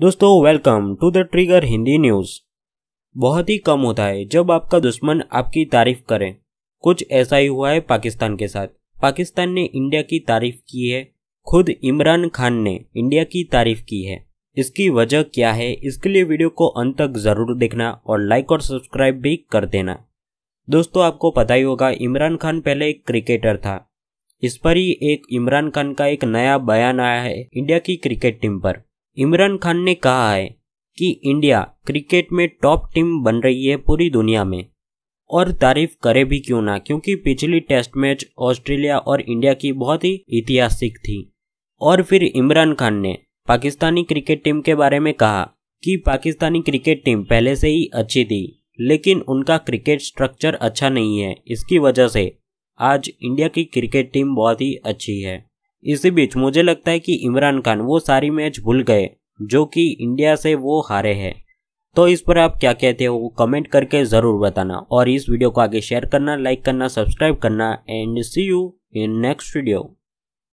दोस्तों welcome to the Trigger Hindi news बहुत ही कम होता है जब आपका दुश्मन आपकी तारीफ करे कुछ ऐसा ही हुआ है पाकिस्तान के साथ पाकिस्तान ने इंडिया की तारीफ की है खुद इमरान खान ने इंडिया की तारीफ की है इसकी वजह क्या है इसके लिए वीडियो को अंत तक जरूर देखना और लाइक और सब्सक्राइब भी कर देना दोस्तों आपको पता ही होगा इमरान खान पहले एक क्रिकेटर था इस पर ही एक इमरान खान का एक नया बयान आया है इंडिया की क्रिकेट टीम पर इमरान खान ने कहा है कि इंडिया क्रिकेट में टॉप टीम बन रही है पूरी दुनिया में और तारीफ करे भी क्यों ना क्योंकि पिछली टेस्ट मैच ऑस्ट्रेलिया और इंडिया की बहुत ही ऐतिहासिक थी और फिर इमरान खान ने पाकिस्तानी क्रिकेट टीम के बारे में कहा कि पाकिस्तानी क्रिकेट टीम पहले से ही अच्छी थी लेकिन उनका क्रिकेट स्ट्रक्चर अच्छा नहीं है इसकी वजह से आज इंडिया की क्रिकेट टीम बहुत ही अच्छी है इसी बीच मुझे लगता है कि इमरान खान वो सारी मैच भूल गए जो कि इंडिया से वो हारे हैं तो इस पर आप क्या कहते हो कमेंट करके ज़रूर बताना और इस वीडियो को आगे शेयर करना लाइक करना सब्सक्राइब करना and see you in next video